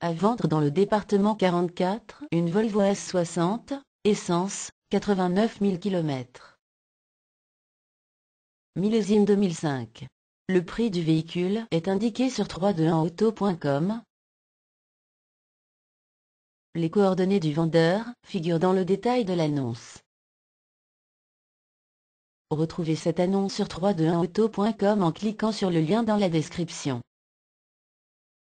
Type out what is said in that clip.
À vendre dans le département 44, une Volvo S60, essence, 89 000 km. Millésime 2005. Le prix du véhicule est indiqué sur 321auto.com. Les coordonnées du vendeur figurent dans le détail de l'annonce. Retrouvez cette annonce sur 321auto.com en cliquant sur le lien dans la description.